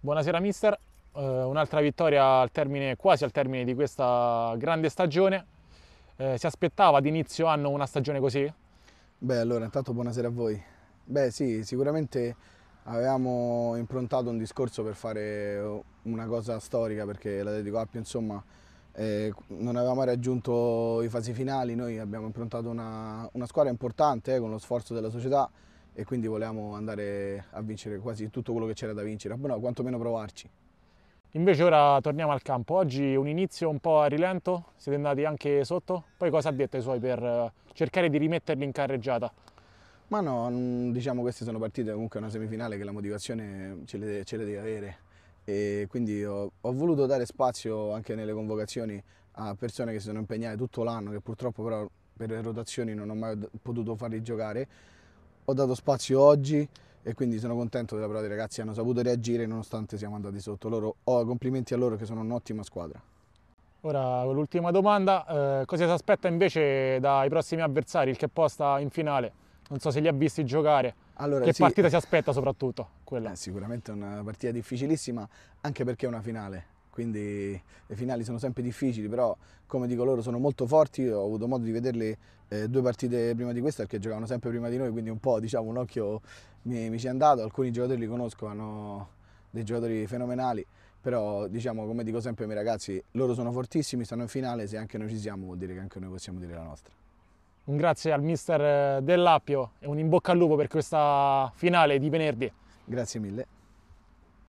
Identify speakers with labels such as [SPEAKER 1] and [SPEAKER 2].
[SPEAKER 1] Buonasera mister, uh, un'altra vittoria al termine, quasi al termine di questa grande stagione. Uh, si aspettava ad
[SPEAKER 2] inizio anno una stagione così? Beh allora intanto buonasera a voi. Beh sì, sicuramente avevamo improntato un discorso per fare una cosa storica perché la Dedico a più insomma eh, non avevamo raggiunto i fasi finali, noi abbiamo improntato una, una squadra importante eh, con lo sforzo della società e quindi volevamo andare a vincere quasi tutto quello che c'era da vincere, boh, no, quantomeno provarci.
[SPEAKER 1] Invece ora torniamo al campo, oggi un inizio un po' a rilento, siete andati anche sotto, poi cosa ha detto ai suoi per eh, cercare di rimetterli in carreggiata?
[SPEAKER 2] Ma no, diciamo queste sono partite comunque una semifinale che la motivazione ce le, ce le deve avere e quindi ho, ho, voluto dare spazio anche nelle convocazioni a persone che si sono impegnate tutto l'anno, che purtroppo però per le rotazioni non ho mai potuto farli giocare. Ho dato spazio oggi e quindi sono contento della prova dei ragazzi, hanno saputo reagire nonostante siamo andati sotto. Loro, oh, complimenti a loro che sono un'ottima squadra.
[SPEAKER 1] Ora l'ultima domanda, eh, cosa si aspetta invece dai prossimi avversari, il che posta in finale? non so se li ha visti giocare.
[SPEAKER 2] Allora, che sì, partita eh. si aspetta soprattutto? Eh, sicuramente una partita difficilissima, anche perché è una finale. Quindi le finali sono sempre difficili, però come dico loro sono molto forti, ho avuto modo di vederle eh, due partite prima di questa perché giocavano sempre prima di noi, quindi un po' diciamo un occhio mi, mi ci è andato, alcuni giocatori li conosco, hanno dei giocatori fenomenali, però diciamo come dico sempre ai miei ragazzi, loro sono fortissimi, stanno in finale, se anche noi ci siamo vuol dire che anche noi possiamo dire la nostra.
[SPEAKER 1] Un grazie al mister eh, Dell'Appio e un in bocca al lupo per questa finale di venerdì. Grazie mille.